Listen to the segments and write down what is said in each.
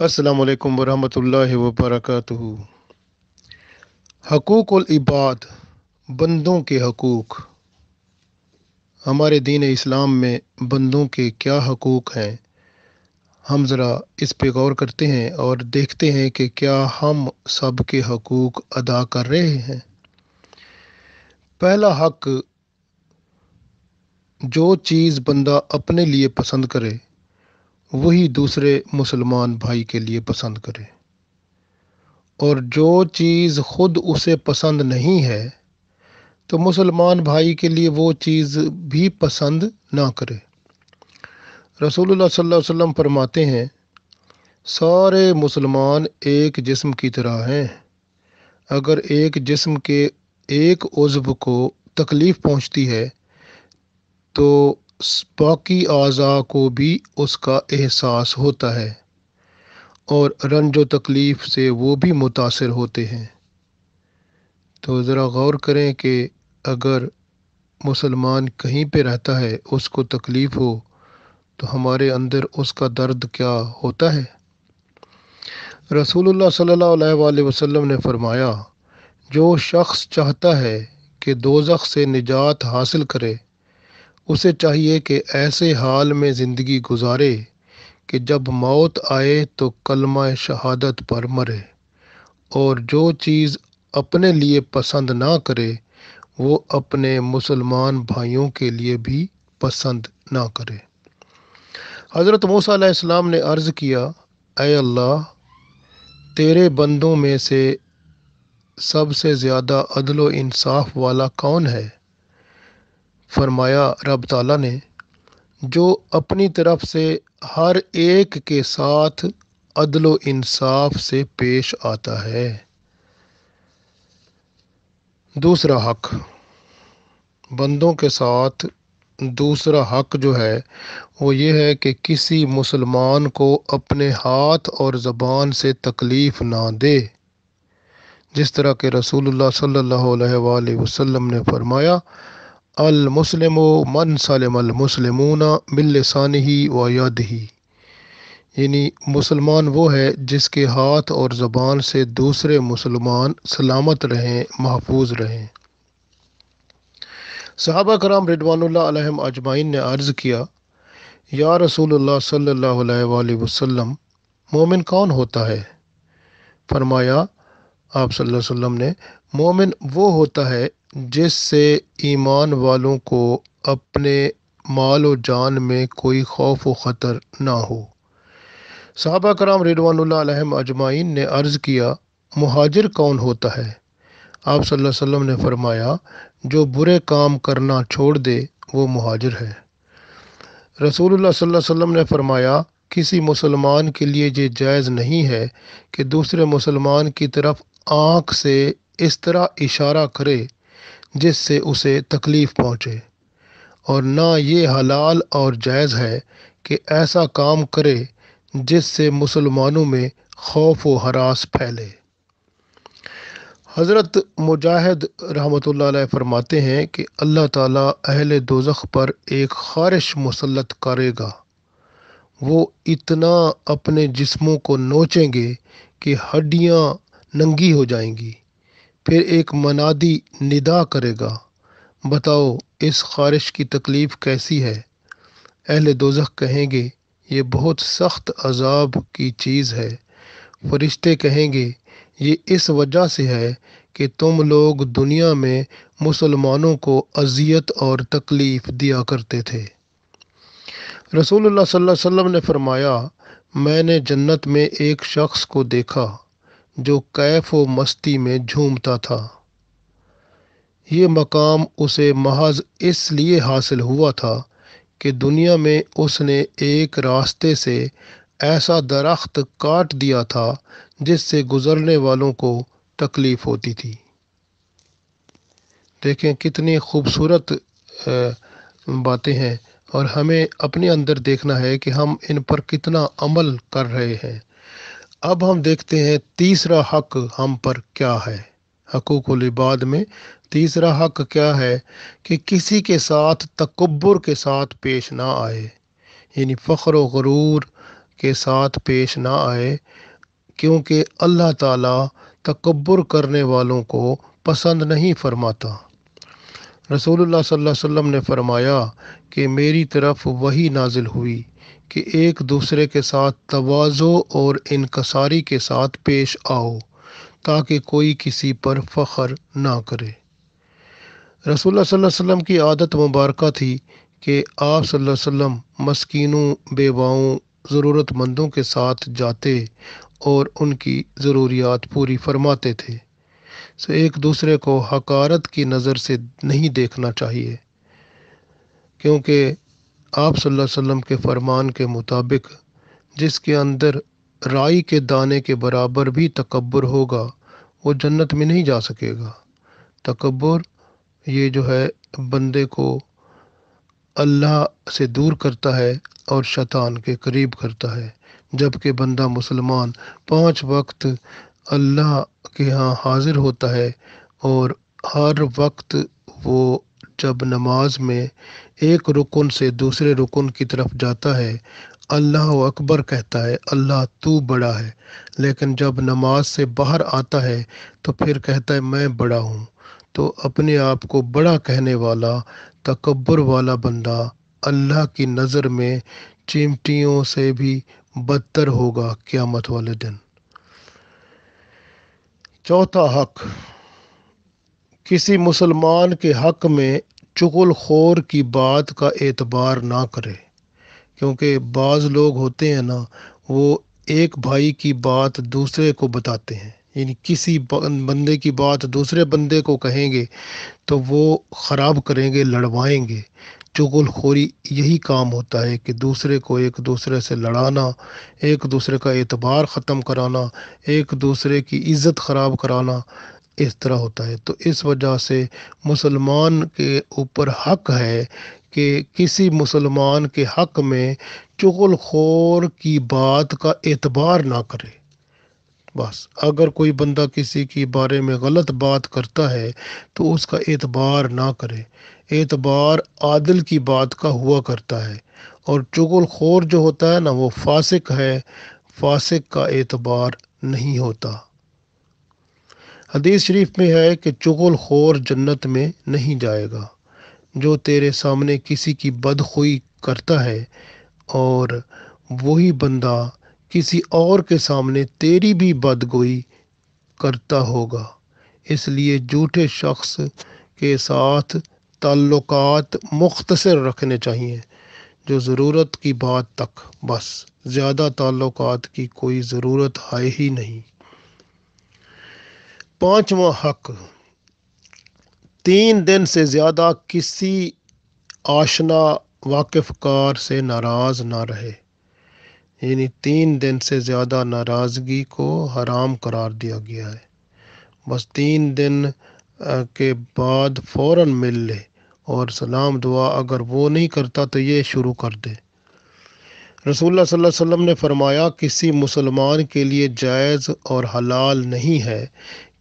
असलकम वरहमल वबरक हकूक़ुलबाद बंदों के हकूक़ हमारे दीन इस्लाम में बंदों के क्या हकूक़ हैं हम ज़रा इस पर गौर करते हैं और देखते हैं कि क्या हम सब के हकूक़ अदा कर रहे हैं पहला हक जो चीज़ बंदा अपने लिए पसंद करे वही दूसरे मुसलमान भाई के लिए पसंद करे और जो चीज़ ख़ुद उसे पसंद नहीं है तो मुसलमान भाई के लिए वो चीज़ भी पसंद ना करे रसूलुल्लाह सल्लल्लाहु अलैहि वसल्लम फरमाते हैं सारे मुसलमान एक जिस्म की तरह हैं अगर एक जिस्म के एक उज्व को तकलीफ़ पहुंचती है तो बाकी अज़ा को भी उसका एहसास होता है और रंज व तकलीफ़ से वो भी मुतासर होते हैं तो ज़रा गौर करें कि अगर मुसलमान कहीं पर रहता है उसको तकलीफ़ हो तो हमारे अंदर उसका दर्द क्या होता है रसूलुल्लाह सल्लल्लाहु अलैहि वसल्लम ने फरमाया जो शख्स चाहता है कि दोजख से निजात हासिल करे उसे चाहिए कि ऐसे हाल में ज़िंदगी गुजारे कि जब मौत आए तो कलमा शहादत पर मरे और जो चीज़ अपने लिए पसंद ना करे वो अपने मुसलमान भाइयों के लिए भी पसंद ना करे हज़रत मूसम ने अर्ज़ किया ए अल्लाह तेरे बंदों में से सबसे ज़्यादा अदल इंसाफ वाला कौन है फरमाया रब ताला ने जो अपनी तरफ से हर एक के साथ अदल इंसाफ से पेश आता है दूसरा हक बंदों के साथ दूसरा हक जो है वो ये है कि किसी मुसलमान को अपने हाथ और ज़बान से तकलीफ़ ना दे जिस तरह के रसूलुल्लाह सल्लल्लाहु अलैहि वसल्लम ने फरमाया अलमुसलम मन सलमलमसलमून मिलसान ही व यद ही यानी मुसलमान वो है जिसके हाथ और ज़बान से दूसरे मुसलमान सलामत रहें महफूज रहें सहाबा कराम रिडवान अजमाइन ने अर्ज़ किया या रसूल सल्ला वसम मोमिन कौन होता है फरमाया आप सल्लल्लाहु अलैहि वसल्लम ने मोमिन वो होता है जिससे ईमान वालों को अपने माल और जान में कोई खौफ व ख़तर ना हो सहाबा कराम रिडवान अजमाइन ने अर्ज़ किया महाजिर कौन होता है आप सल्लल्लाहु अलैहि वसल्लम ने फरमाया जो बुरे काम करना छोड़ दे वो महाजिर है रसूलुल्लाह सल्लल्लाहु अलैहि वसल्लम ने फरमाया किसी मुसलमान के लिए ये जायज़ नहीं है कि दूसरे मुसलमान की तरफ आँख से इस तरह इशारा करे जिससे उसे तकलीफ़ पहुँचे और ना ये हलाल और जायज़ है कि ऐसा काम करे जिससे मुसलमानों में खौफ व हरास फैले हज़रत मुजाहिद रहमत फरमाते हैं कि अल्लाह ताला अहल दोजख पर एक खारिश मुसलत करेगा वो इतना अपने जिस्मों को नोचेंगे कि हड्डियाँ नंगी हो जाएंगी फिर एक मनादी निदा करेगा बताओ इस ख़ारिश की तकलीफ़ कैसी है अहल दोजख कहेंगे ये बहुत सख्त अजाब की चीज़ है फरिश्ते कहेंगे ये इस वजह से है कि तुम लोग दुनिया में मुसलमानों को अजियत और तकलीफ़ दिया करते थे रसूलुल्लाह सल्लल्लाहु अलैहि वसल्लम ने फरमाया मैंने जन्नत में एक शख्स को देखा जो कैफ व मस्ती में झूमता था ये मकाम उसे महज इसलिए हासिल हुआ था कि दुनिया में उसने एक रास्ते से ऐसा दरख्त काट दिया था जिससे गुज़रने वालों को तकलीफ़ होती थी देखें कितनी खूबसूरत बातें हैं और हमें अपने अंदर देखना है कि हम इन पर कितना अमल कर रहे हैं अब हम देखते हैं तीसरा हक हम पर क्या है हकूक लिबाद में तीसरा हक क्या है कि किसी के साथ तकबर के साथ पेश ना आए यानी फ़ख्र गरूर के साथ पेश ना आए क्योंकि अल्लाह ताला तकबर करने वालों को पसंद नहीं फरमाता रसूलुल्लाह सल्लल्लाहु अलैहि वसल्लम ने फरमाया कि मेरी तरफ़ वही नाजिल हुई कि एक दूसरे के साथ तोज़ो और इनकसारी के साथ पेश आओ ताकि कोई किसी पर फ़ख्र ना करे रसूल वसम की आदत मुबारक थी कि आप वसम मस्किनों बेवाओं ज़रूरतमंदों के साथ जाते और उनकी ज़रूरियात पूरी फरमाते थे सो एक दूसरे को हकारत की नज़र से नहीं देखना चाहिए क्योंकि आप वसल्लम के फरमान के मुताबिक जिसके अंदर राई के दाने के बराबर भी तकबर होगा वो जन्नत में नहीं जा सकेगा तकबर ये जो है बंदे को अल्लाह से दूर करता है और शैतान के करीब करता है जबकि बंदा मुसलमान पांच वक्त अल्लाह के यहाँ हाजिर होता है और हर वक्त वो जब नमाज में एक रुकन से दूसरे रुकन की तरफ जाता है अल्लाह अकबर कहता है अल्लाह तू बड़ा है लेकिन जब नमाज से बाहर आता है तो फिर कहता है मैं बड़ा हूँ तो अपने आप को बड़ा कहने वाला तकबर वाला बंदा अल्लाह की नज़र में चिमटियों से भी बदतर होगा क़्यामत वाले दिन चौथा हक किसी मुसलमान के हक में चुगुल खोर की बात का एतबार ना करे क्योंकि बाज़ लोग होते हैं ना वो एक भाई की बात दूसरे को बताते हैं यानी किसी बंदे की बात दूसरे बंदे को कहेंगे तो वो ख़राब करेंगे लड़वाएंगे चुगलखोरी यही काम होता है कि दूसरे को एक दूसरे से लड़ाना एक दूसरे का एतबार ख़त्म कराना एक दूसरे की इज़्ज़त ख़राब कराना इस तरह होता है तो इस वजह से मुसलमान के ऊपर हक है कि किसी मुसलमान के हक में चुगलखोर की बात का एतबार ना करे बस अगर कोई बंदा किसी के बारे में गलत बात करता है तो उसका एतबार ना करे एतबार आदिल की बात का हुआ करता है और चुगलखोर जो होता है ना वो फासिक है फासिक का एतबार नहीं होता हदीस शरीफ में है कि चुगल खोर जन्नत में नहीं जाएगा जो तेरे सामने किसी की बदखुई करता है और वही बंदा किसी और के सामने तेरी भी बदगोई करता होगा इसलिए झूठे शख्स के साथ ताल्लुकात मुख्तसर रखने चाहिए जो ज़रूरत की बात तक बस ज़्यादा ताल्लुकात की कोई ज़रूरत है ही नहीं पांचवा हक तीन दिन से ज़्यादा किसी आशना वाकिफकार से नाराज़ ना रहे यानी तीन दिन से ज़्यादा नाराज़गी को हराम करार दिया गया है बस तीन दिन के बाद फ़ौर मिल ले और सलाम दुआ अगर वो नहीं करता तो ये शुरू कर दे रसूल सल्लल्लाहु अलैहि वसल्लम ने फरमाया किसी मुसलमान के लिए जायज़ और हलाल नहीं है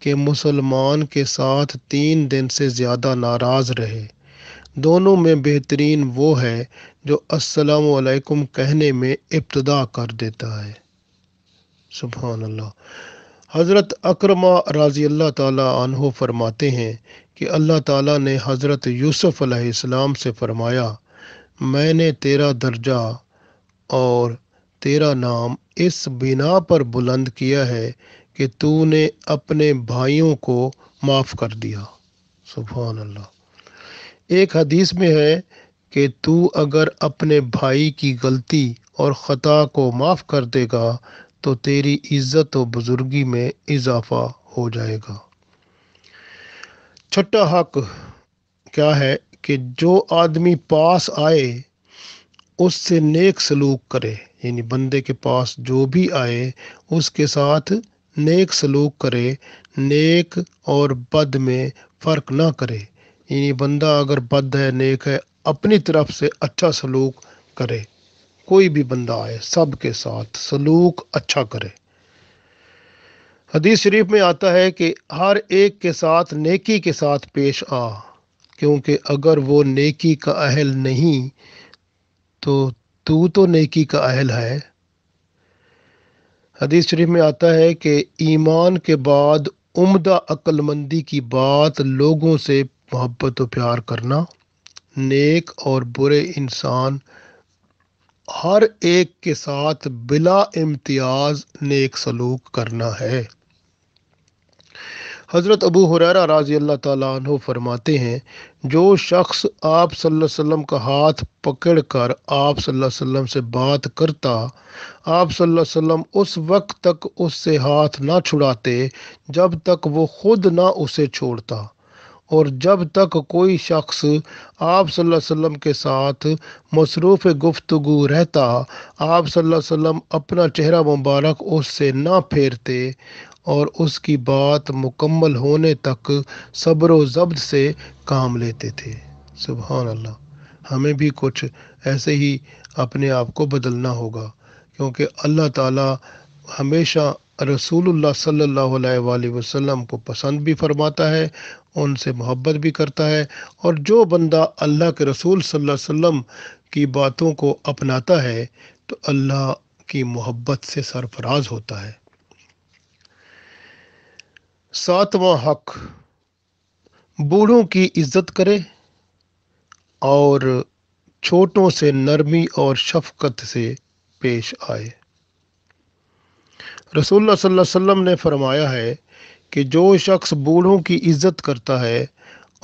कि मुसलमान के साथ तीन दिन से ज़्यादा नाराज़ रहे दोनों में बेहतरीन वो है जो असलकुम कहने में इब्तदा कर देता है सुबहान अल्लाह हज़रत अक्रमा रज़ी अल्लाह तह फरमाते हैं कि अल्लाह ताला ने हज़रत यूसुफ़ अलैहिस्सलाम से फ़रमाया मैंने तेरा दर्जा और तेरा नाम इस बिना पर बुलंद किया है कि तूने अपने भाइयों को माफ़ कर दिया सुबह अल्लाह एक हदीस में है कि तू अगर अपने भाई की गलती और ख़ता को माफ़ कर देगा तो तेरी इज़्ज़त और बुज़ुर्गी में इजाफा हो जाएगा छठा हक क्या है कि जो आदमी पास आए उससे नेक सलूक करे यानी बंदे के पास जो भी आए उसके साथ नेक सलूक करे नेक और बद में फ़र्क ना करे यानी बंदा अगर बद है नेक है अपनी तरफ से अच्छा सलूक करे कोई भी बंदा आए सब के साथ सलूक अच्छा करे हदीस शरीफ में आता है कि हर एक के साथ नेकी के साथ पेश आ क्योंकि अगर वो नेकी का अहल नहीं तो तू तो नेकी का अहल है हदीस शरीफ में आता है कि ईमान के बाद उम्दा अक्लमंदी की बात लोगों से मोहब्बत और प्यार करना नेक और बुरे इंसान हर एक के साथ बिला इम्तियाज नेक सलूक करना है हज़रत अबू हुरैरा रज़ी अल्लाह तु फरमाते हैं जो शख्स आप सल्लल्लाहु अलैहि वसल्लम का हाथ पकड़ कर आप वसल्लम से बात करता आप सल्लल्लाहु अलैहि वसल्लम उस वक्त तक उससे हाथ ना छुड़ाते जब तक वो खुद ना उसे छोड़ता और जब तक कोई शख्स आप सल्लल्लाहु अलैहि वसल्लम के साथ मसरूफ़ गुफ्तगु रहता आप सल्लल्लाहु अलैहि वसल्लम अपना चेहरा मुबारक उससे ना फेरते और उसकी बात मुकम्मल होने तक सब्र जब्द से काम लेते थे सुबह अल्लाह हमें भी कुछ ऐसे ही अपने आप को बदलना होगा क्योंकि अल्लाह ताला हमेशा रसूलुल्लाह सल्लल्लाहु अलैहि वसल्लम को पसंद भी फरमाता है उनसे मोहब्बत भी करता है और जो बंदा अल्लाह के रसूल सल्लल्लाहु अलैहि वसल्लम की बातों को अपनाता है तो अल्लाह की मोहब्बत से सरफराज होता है सातवां हक बूढ़ों की इज्जत करे और छोटों से नरमी और शफकत से पेश आए रसूलुल्लाह सल्लल्लाहु अलैहि वसल्लम ने फरमाया है कि जो शख्स बूढ़ों की इज्जत करता है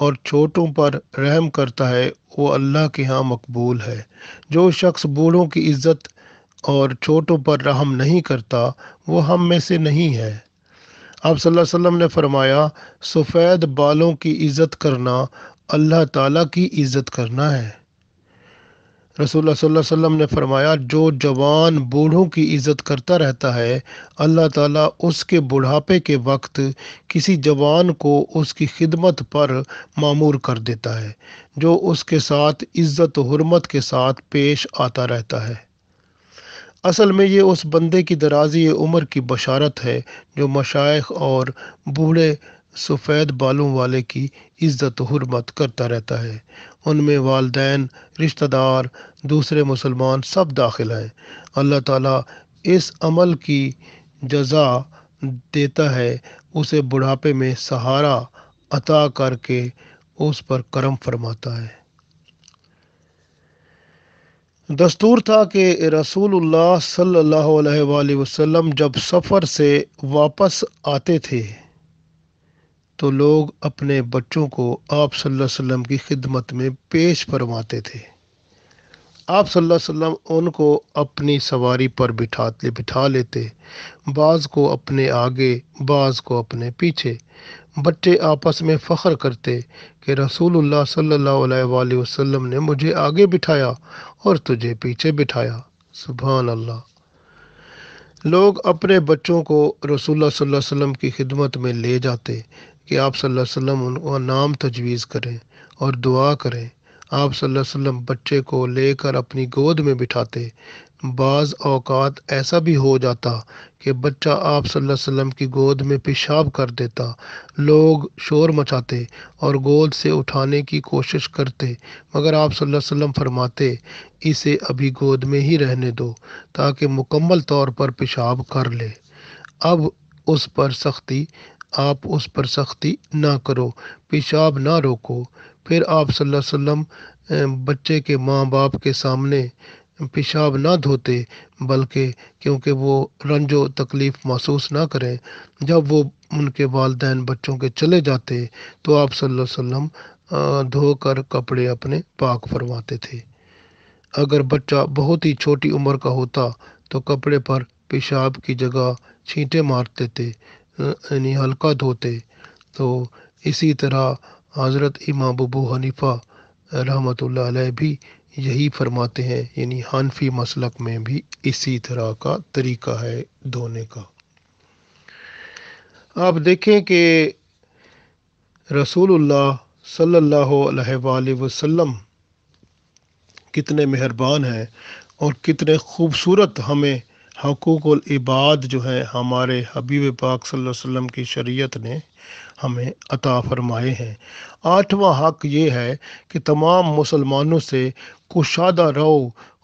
और छोटों पर रहम करता है वो अल्लाह के यहाँ मकबूल है जो शख्स बूढ़ों की इज्जत और छोटों पर रहम नहीं करता वो हम में से नहीं है आप सल्लल्लाहु अलैहि वसल्लम ने फरमाया सफ़ेद बालों की इज़्ज़त करना अल्लाह ताला की इज़्ज़त करना है रसूल सल्लल्लाहु अलैहि वसल्लम ने फरमाया जो जवान बूढ़ों की इज़्ज़त करता रहता है अल्लाह ताला उसके बुढ़ापे के वक्त किसी जवान को उसकी खिदमत पर मामूर कर देता है जो उसके साथ इज़्ज़त हरमत के साथ पेश आता रहता है असल में ये उस बंदे की दराजी उम्र की बशारत है जो मशाइ और बूढ़े सफ़ेद बालों वाले की इज़्ज़त हरमत करता रहता है उनमें वालदेन रिश्तेदार दूसरे मुसलमान सब दाखिल हैं अल्लाह ताला इस अमल की जजा देता है उसे बुढ़ापे में सहारा अता करके उस पर करम फरमाता है दस्तूर था कि रसूलुल्लाह सल्लल्लाहु अलैहि वसल्लम जब सफ़र से वापस आते थे तो लोग अपने बच्चों को आप सल्लल्लाहु अलैहि वसल्लम की खिदमत में पेश फरमाते थे आप सल्लल्लाहु अलैहि वसल्लम उनको अपनी सवारी पर बिठाते बिठा लेते बाज़ को अपने आगे बाज़ को अपने पीछे बच्चे आपस में फ़ख्र करते कि रसूलुल्लाह सल्लल्लाहु अलैहि वसल्लम ने मुझे आगे बिठाया और तुझे पीछे बिठाया सुबहान अल्लाह लोग अपने बच्चों को रसूलुल्लाह सल्लल्लाहु अलैहि वसल्लम की खिदमत में ले जाते कि आप सल्लल्लाहु अलैहि वसल्लम उनका नाम तजवीज़ करें और दुआ करें आप सल्लल्लाहु अलैहि वसल्लम बच्चे को लेकर अपनी गोद में बिठाते बाज़ औकात ऐसा भी हो जाता कि बच्चा आप सल्लल्लाहु अलैहि वसल्लम की गोद में पेशाब कर देता लोग शोर मचाते और गोद से उठाने की कोशिश करते मगर आप सल्लल्लाहु अलैहि वसल्लम फरमाते इसे अभी गोद में ही रहने दो ताकि मुकम्मल तौर पर पेशाब कर ले अब उस पर सख्ती आप उस पर सख्ती ना करो पेशाब ना रोको फिर आप सल्लल्लाहु अलैहि वसल्लम बच्चे के माँ बाप के सामने पेशाब ना धोते बल्कि क्योंकि वो रंजो तकलीफ़ महसूस ना करें जब वो उनके वालदेन बच्चों के चले जाते तो आप वसल्लम धोकर कपड़े अपने पाक फरमाते थे अगर बच्चा बहुत ही छोटी उम्र का होता तो कपड़े पर पेशाब की जगह छींटे मारते थे यानी हल्का धोते तो इसी तरह हज़रत इमाम अबू हनीफा रहमत भी यही फरमाते हैं यानी हनफी मसलक में भी इसी तरह का तरीका है धोने का आप देखें कि रसूलुल्लाह सल्लल्लाहु अलैहि वसल्लम कितने मेहरबान हैं और कितने खूबसूरत हमें हकूक़ल इबाद जो है हमारे हबीब पाक वसल्लम की शरीयत ने हमें अता फरमाए हैं आठवां हक ये है कि तमाम मुसलमानों से कुशादा रहो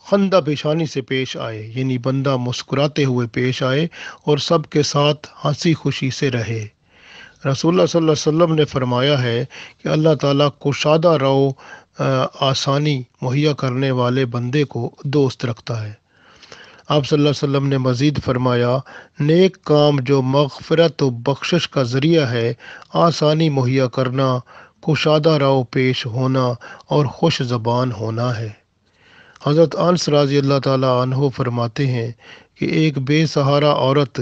खंदा पेशानी से पेश आए यानी बंदा मुस्कुराते हुए पेश आए और सबके साथ हंसी खुशी से रहे रसूल वसम ने फरमाया है कि अल्लाह ताला कुशादा रहो आसानी मुहैया करने वाले बंदे को दोस्त रखता है आप वसल्लम ने मज़ीद फरमाया नेक काम जो मगफरत व बख्शिश का ज़रिया है आसानी मुहैया करना कुशादा राव पेश होना और खुश जबान होना है हज़रत अनस राजी अल्लाह तहो फरमाते हैं कि एक बेसहारा औरत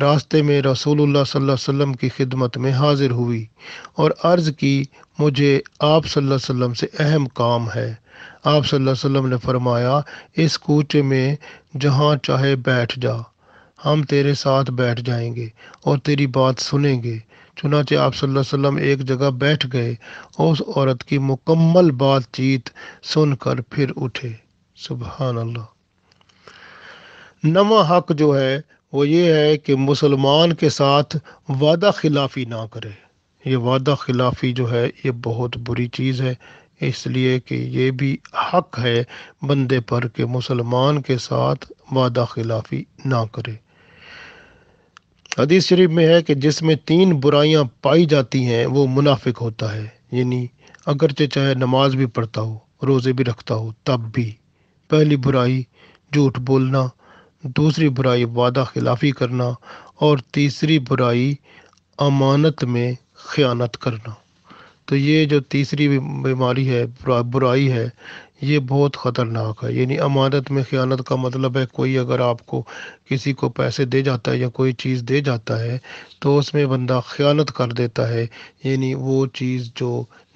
रास्ते में रसूलुल्लाह सल्लल्लाहु अलैहि वसल्लम की खिदमत में हाजिर हुई और अर्ज़ की मुझे आप सल्लल्लाहु अलैहि वसल्लम से अहम काम है आप सल्लल्लाहु अलैहि वसल्लम ने फरमाया इस कूचे में जहाँ चाहे बैठ जा हम तेरे साथ बैठ जाएंगे और तेरी बात सुनेंगे चुनाचे आप सल्लल्लाहु अलैहि वसल्लम एक जगह बैठ गए और उस औरत की मुकम्मल बातचीत सुनकर फिर उठे सुबहान अल्लाह नवा हक जो है वो ये है कि मुसलमान के साथ वादा खिलाफी ना करे ये वादा खिलाफी जो है ये बहुत बुरी चीज़ है इसलिए कि यह भी हक है बंदे पर कि मुसलमान के साथ वादा खिलाफी ना करे हदीस शरीफ में है कि जिसमें तीन बुराइयां पाई जाती हैं वो मुनाफिक होता है यानी अगरचे चाहे नमाज भी पढ़ता हो रोज़े भी रखता हो तब भी पहली बुराई झूठ बोलना दूसरी बुराई वादा खिलाफी करना और तीसरी बुराई अमानत में ख़यानत करना तो ये जो तीसरी बीमारी है बुराई है ये बहुत ख़तरनाक है यानी अमानत में ख़यानत का मतलब है कोई अगर आपको किसी को पैसे दे जाता है या कोई चीज़ दे जाता है तो उसमें बंदा ख़यानत कर देता है यानी वो चीज़ जो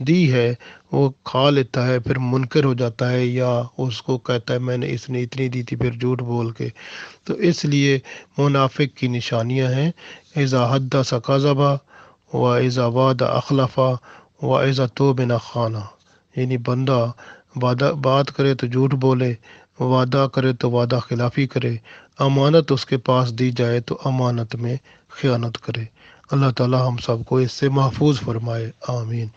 दी है वो खा लेता है फिर मुनकर हो जाता है या उसको कहता है मैंने इसने इतनी दी थी फिर झूठ बोल के तो इसलिए मुनाफिक की निशानियाँ हैं इज़ा सकाजबा व इज़ा अखलफ़ा वाइज़ा तो बिना खाना यानी बंदा वादा बात करे तो झूठ बोले वादा करे तो वादा खिलाफी करे अमानत उसके पास दी जाए तो अमानत में ख़यानत करे अल्लाह ताला हम को इससे महफूज फरमाए आमीन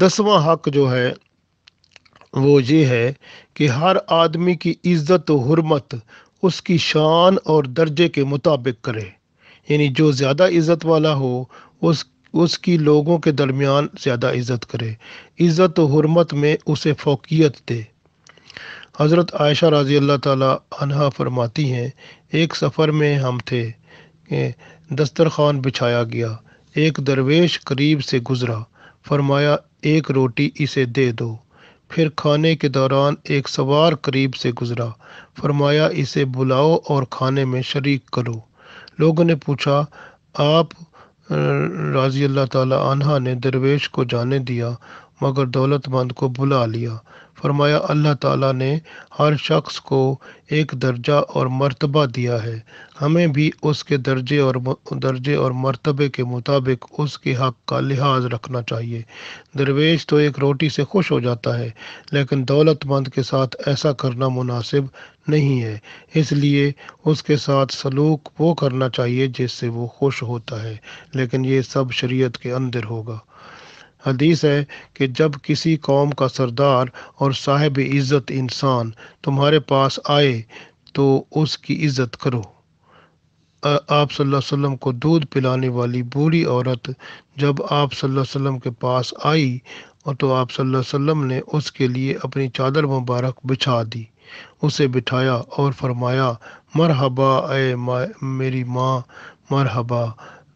दसवां हक जो है वो ये है कि हर आदमी की इज्जत और हरमत उसकी शान और दर्जे के मुताबिक करे यानी जो ज़्यादा इज्जत वाला हो उस उसकी लोगों के दरमियान ज़्यादा इज़्ज़त करे इज़्ज़त हरमत में उसे फोकियत दे हज़रत आयशा रज़ी अल्लाह तहा फरमाती हैं एक सफ़र में हम थे दस्तरखान बिछाया गया एक दरवेश करीब से गुज़रा फरमाया एक रोटी इसे दे दो फिर खाने के दौरान एक सवार करीब से गुज़रा फरमाया इसे बुलाओ और खाने में शरीक करो लोगों ने पूछा आप रज़ी अल्लाह ताला अन्हा ने दरवेश को जाने दिया मगर दौलतमंद को बुला लिया फरमाया अल्लाह ताला ने हर शख्स को एक दर्जा और मर्तबा दिया है हमें भी उसके दर्जे और दर्जे और मर्तबे के मुताबिक उसके हक का लिहाज रखना चाहिए दरवेज तो एक रोटी से खुश हो जाता है लेकिन दौलतमंद के साथ ऐसा करना मुनासिब नहीं है इसलिए उसके साथ सलूक वो करना चाहिए जिससे वो खुश होता है लेकिन ये सब शरीयत के अंदर होगा हदीस है कि जब किसी कौम का सरदार और साहिब इज़्ज़त इंसान तुम्हारे पास आए तो उसकी इज़्ज़त करो आप वसल्लम को दूध पिलाने वाली बूढ़ी औरत जब आप वसल्लम के पास आई और तो आप वसल्लम ने उसके लिए अपनी चादर मुबारक बिछा दी उसे बिठाया और फरमाया मरहबा ए मा, मेरी माँ मरहबा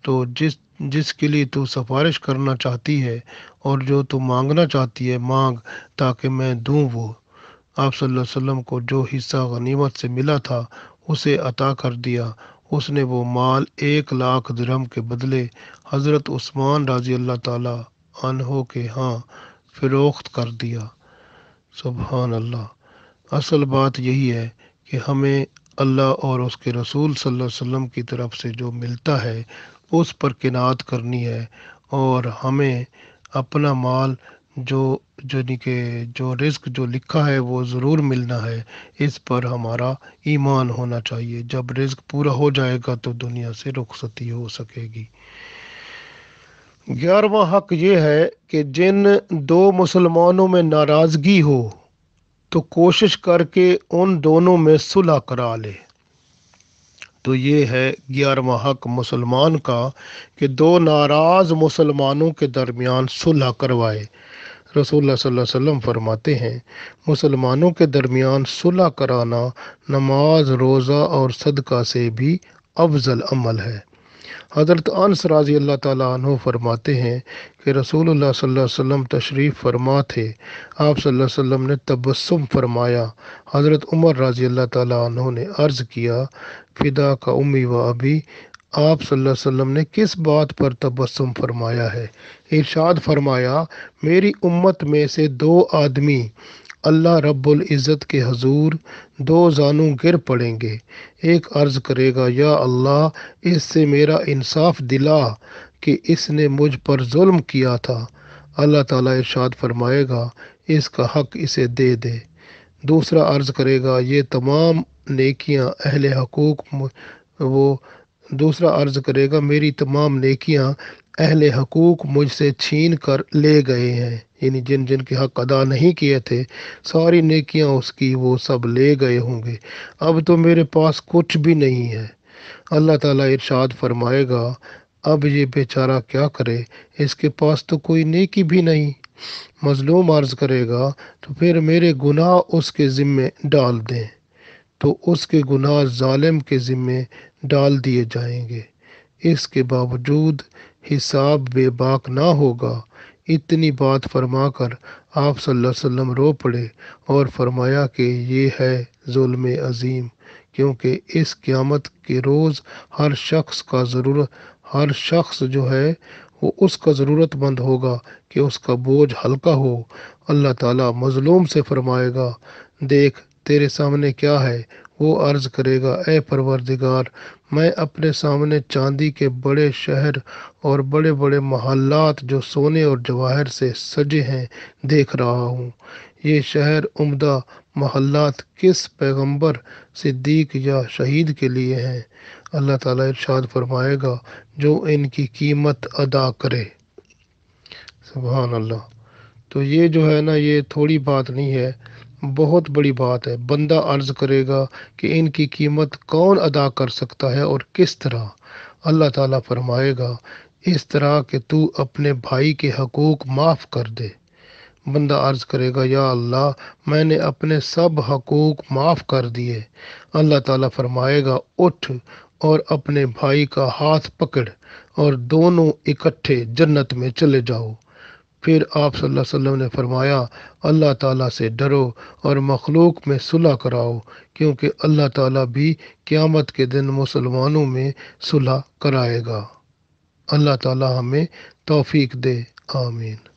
तो जिस जिसके लिए तू सिफारिश करना चाहती है और जो तू मांगना चाहती है मांग ताकि मैं दूँ वो आप वसल्लम को जो हिस्सा गनीमत से मिला था उसे अता कर दिया उसने वो माल एक लाख दरम के बदले हज़रत उस्मान राजी अल्लाह ताला अनहो के हाँ फ़रोख्त कर दिया सुबहान अल्लाह असल बात यही है कि हमें अल्लाह और उसके रसूल सल्लल्लाहु अलैहि वसल्लम की तरफ से जो मिलता है उस पर किनात करनी है और हमें अपना माल जो यानी के जो रिस्क जो लिखा है वो ज़रूर मिलना है इस पर हमारा ईमान होना चाहिए जब रिस्क पूरा हो जाएगा तो दुनिया से रुखसती हो सकेगी ग्यारहवा हक ये है कि जिन दो मुसलमानों में नाराज़गी हो तो कोशिश करके उन दोनों में सुलह करा ले तो ये है ग्यारहवा हक मुसलमान का कि दो नाराज़ मुसलमानों के दरमियान सुलह करवाए रसूल वसम फरमाते हैं मुसलमानों के दरमियान सुलह कराना नमाज रोज़ा और सदका से भी अफजल अमल है हज़रत अनस राजी अल्लाह तु फरमाते हैं कि रसूलुल्लाह सल्लल्लाहु अलैहि वसल्लम तशरीफ़ फरमा थे आप सल्लल्लाहु अलैहि वसल्लम ने तबस्सुम फरमाया हज़रत उमर राजी अल्लाह तु ने अर्ज़ किया फिदा का उम्मी व अभी आप सल्लल्लाहु अलैहि वसल्लम ने किस बात पर तबस्सुम फरमाया है इरशाद फरमाया मेरी उम्मत में से दो आदमी अल्लाह रब्बुल इज़्ज़त के हजूर दो जानू गिर पड़ेंगे एक अर्ज़ करेगा या अल्लाह इससे मेरा इंसाफ दिला कि इसने मुझ पर जुल्म किया था अल्लाह ताला इरशाद फरमाएगा इसका हक इसे दे दे दूसरा अर्ज़ करेगा ये तमाम नेकियां अहले हकूक वो दूसरा अर्ज़ करेगा मेरी तमाम नेकियां अहल हकूक मुझसे छीन कर ले गए हैं यानी जिन जिन के हक अदा नहीं किए थे सारी नेकियां उसकी वो सब ले गए होंगे अब तो मेरे पास कुछ भी नहीं है अल्लाह ताला इरशाद फरमाएगा अब ये बेचारा क्या करे इसके पास तो कोई नेकी भी नहीं मज़लूम अर्ज़ करेगा तो फिर मेरे गुनाह उसके ज़िम्मे डाल दें तो उसके गुनाह जालिम के ज़िम्मे डाल दिए जाएंगे इसके बावजूद हिसाब बेबाक ना होगा इतनी बात फरमा कर आप वसल्लम रो पड़े और फरमाया कि ये है जुल्म अजीम क्योंकि इस क़्यामत के रोज़ हर शख्स का ज़रूर हर शख्स जो है वो उसका ज़रूरतमंद होगा कि उसका बोझ हल्का हो अल्लाह ताला मज़लूम से फरमाएगा देख तेरे सामने क्या है वो अर्ज़ करेगा ए परवरदिगार मैं अपने सामने चांदी के बड़े शहर और बड़े बड़े महल्लात जो सोने और जवाहर से सजे हैं देख रहा हूँ ये शहर उम्दा महल्लात किस पैगंबर सिद्दीक या शहीद के लिए हैं अल्लाह ताला इरशाद फरमाएगा जो इनकी कीमत अदा करे सुबहान अल्लाह तो ये जो है ना ये थोड़ी बात नहीं है बहुत बड़ी बात है बंदा अर्ज करेगा कि इनकी कीमत कौन अदा कर सकता है और किस तरह अल्लाह ताला फरमाएगा इस तरह कि तू अपने भाई के हकूक़ माफ़ कर दे बंदा अर्ज़ करेगा या अल्लाह मैंने अपने सब हकूक़ माफ़ कर दिए अल्लाह ताला फरमाएगा उठ और अपने भाई का हाथ पकड़ और दोनों इकट्ठे जन्नत में चले जाओ फिर आप सल्लल्लाहु अलैहि वसल्लम ने फरमाया अल्लाह ताला से डरो और मखलूक में सुलह कराओ क्योंकि अल्लाह ताला भी क़्यामत के दिन मुसलमानों में सुलह कराएगा अल्लाह ताला हमें तौफीक दे आमीन